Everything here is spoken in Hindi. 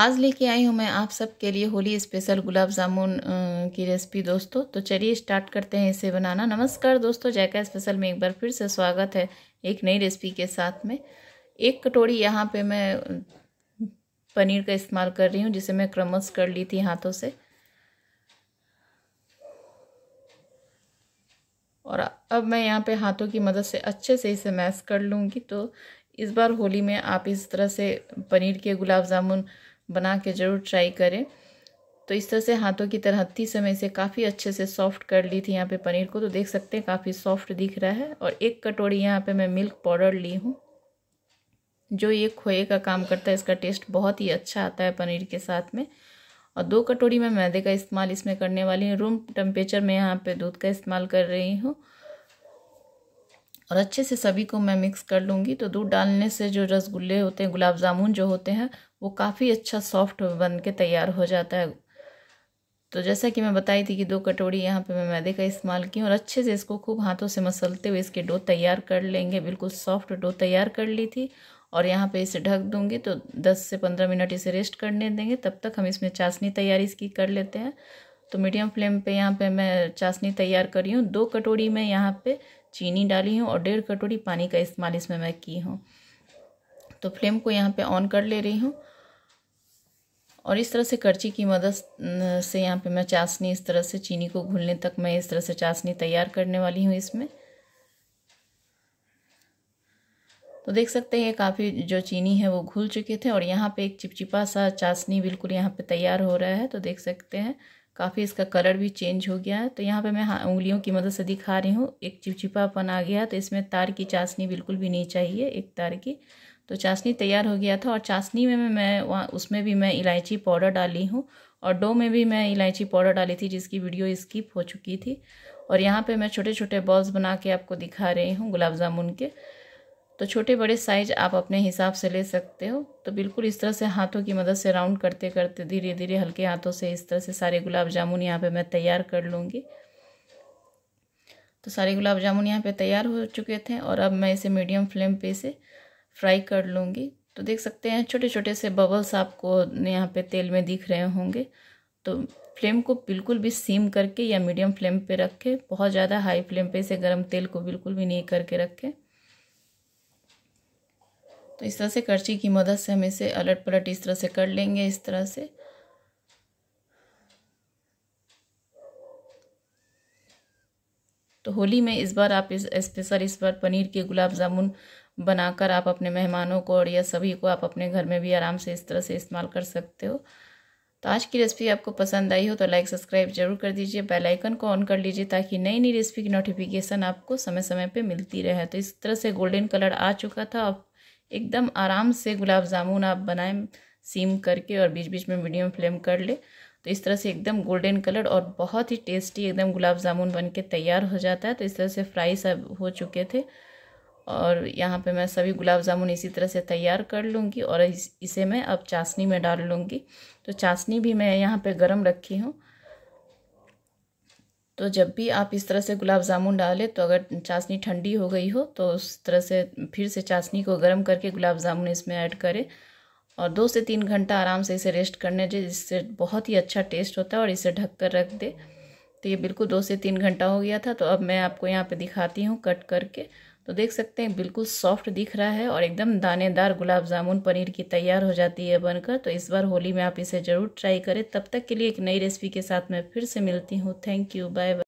आज लेके आई हूँ मैं आप सबके लिए होली स्पेशल गुलाब जामुन की रेसिपी दोस्तों तो चलिए स्टार्ट करते हैं इसे बनाना नमस्कार दोस्तों जैका स्पेशल में एक बार फिर से स्वागत है एक नई रेसिपी के साथ में एक कटोरी यहाँ पे मैं पनीर का इस्तेमाल कर रही हूँ जिसे मैं क्रमश कर ली थी हाथों से और अब मैं यहाँ पे हाथों की मदद से अच्छे से इसे मैश कर लूँगी तो इस बार होली में आप इस तरह से पनीर के गुलाब जामुन बना के ज़रूर ट्राई करें तो इस तरह से हाथों की तरहत्ती से मैं इसे काफ़ी अच्छे से सॉफ्ट कर ली थी यहाँ पे पनीर को तो देख सकते हैं काफ़ी सॉफ्ट दिख रहा है और एक कटोरी यहाँ पे मैं मिल्क पाउडर ली हूँ जो ये खोए का काम करता है इसका टेस्ट बहुत ही अच्छा आता है पनीर के साथ में और दो कटोरी मैं मैदे का इस्तेमाल इसमें करने वाली हूँ रूम टेम्परेचर में यहाँ पर दूध का इस्तेमाल कर रही हूँ और अच्छे से सभी को मैं मिक्स कर लूँगी तो दूध डालने से जो रसगुल्ले होते हैं गुलाब जामुन जो होते हैं वो काफ़ी अच्छा सॉफ्ट बन के तैयार हो जाता है तो जैसा कि मैं बताई थी कि दो कटोरी यहाँ पे मैं मैदे का इस्तेमाल की और अच्छे से इसको खूब हाथों से मसलते हुए इसके डो तैयार कर लेंगे बिल्कुल सॉफ्ट डो तैयार कर ली थी और यहाँ पे इसे ढक दूंगी तो 10 से 15 मिनट इसे रेस्ट करने देंगे तब तक हम इसमें चाशनी तैयार इसकी कर लेते हैं तो मीडियम फ्लेम पर यहाँ पर मैं चाशनी तैयार कर रही हूँ दो कटोरी में यहाँ पर चीनी डाली हूँ और डेढ़ कटोरी पानी का इस्तेमाल इसमें मैं की हूँ तो फ्लेम को यहाँ पर ऑन कर ले रही हूँ और इस तरह से करछी की मदद से यहाँ पे मैं चाशनी इस तरह से चीनी को घुलने तक मैं इस तरह से चाशनी तैयार करने वाली हूँ इसमें तो देख सकते हैं काफ़ी जो चीनी है वो घुल चुके थे और यहाँ पे एक चिपचिपा सा चाशनी बिल्कुल यहाँ पे तैयार हो रहा है तो देख सकते हैं काफ़ी इसका कलर भी चेंज हो गया है तो यहाँ पे मैं हाँ उंगलियों की मदद से दिखा रही हूँ एक चिपचिपापन आ गया तो इसमें तार की चाशनी बिल्कुल भी नहीं चाहिए एक तार की तो चाशनी तैयार हो गया था और चाशनी में मैं वहाँ उसमें भी मैं इलायची पाउडर डाली हूँ और डो में भी मैं इलायची पाउडर डाली थी जिसकी वीडियो स्किप हो चुकी थी और यहाँ पे मैं छोटे छोटे बॉल्स बना के आपको दिखा रही हूँ गुलाब जामुन के तो छोटे बड़े साइज आप अपने हिसाब से ले सकते हो तो बिल्कुल इस तरह से हाथों की मदद से राउंड करते करते धीरे धीरे हल्के हाथों से इस तरह से सारे गुलाब जामुन यहाँ पे मैं तैयार कर लूँगी तो सारे गुलाब जामुन यहाँ पे तैयार हो चुके थे और अब मैं इसे मीडियम फ्लेम पे से फ्राई कर लूँगी तो देख सकते हैं छोटे छोटे से बबल्स आपको यहाँ पे तेल में दिख रहे होंगे तो फ्लेम को बिल्कुल भी सीम करके या मीडियम फ्लेम पे रखें बहुत ज़्यादा हाई फ्लेम पे इसे गरम तेल को बिल्कुल भी नहीं करके रखें तो इस तरह से करछी की मदद से हम इसे अलट पलट इस तरह से कर लेंगे इस तरह से तो होली में इस बार आप इस स्पेशल इस बार पनीर के गुलाब जामुन बनाकर आप अपने मेहमानों को और या सभी को आप अपने घर में भी आराम से इस तरह से इस्तेमाल कर सकते हो तो आज की रेसिपी आपको पसंद आई हो तो लाइक सब्सक्राइब जरूर कर दीजिए बेल आइकन को ऑन कर लीजिए ताकि नई नई रेसिपी की नोटिफिकेशन आपको समय समय पे मिलती रहे तो इस तरह से गोल्डन कलर आ चुका था अब एकदम आराम से गुलाब जामुन आप बनाएं सीम करके और बीच बीच में मीडियम फ्लेम कर ले तो इस तरह से एकदम गोल्डन कलर और बहुत ही टेस्टी एकदम गुलाब जामुन बन के तैयार हो जाता है तो इस तरह से फ्राई सब हो चुके थे और यहाँ पे मैं सभी गुलाब जामुन इसी तरह से तैयार कर लूँगी और इस, इसे मैं अब चाशनी में डाल लूँगी तो चाशनी भी मैं यहाँ पे गरम रखी हूँ तो जब भी आप इस तरह से गुलाब जामुन डालें तो अगर चाशनी ठंडी हो गई हो तो उस तरह से फिर से चाशनी को गर्म करके गुलाब जामुन इसमें ऐड करें और दो से तीन घंटा आराम से इसे रेस्ट करने दे जिससे बहुत ही अच्छा टेस्ट होता है और इसे ढक कर रख दे तो ये बिल्कुल दो से तीन घंटा हो गया था तो अब मैं आपको यहाँ पे दिखाती हूँ कट करके तो देख सकते हैं बिल्कुल सॉफ्ट दिख रहा है और एकदम दानेदार गुलाब जामुन पनीर की तैयार हो जाती है बनकर तो इस बार होली में आप इसे ज़रूर ट्राई करें तब तक के लिए एक नई रेसिपी के साथ मैं फिर से मिलती हूँ थैंक यू बाय बाय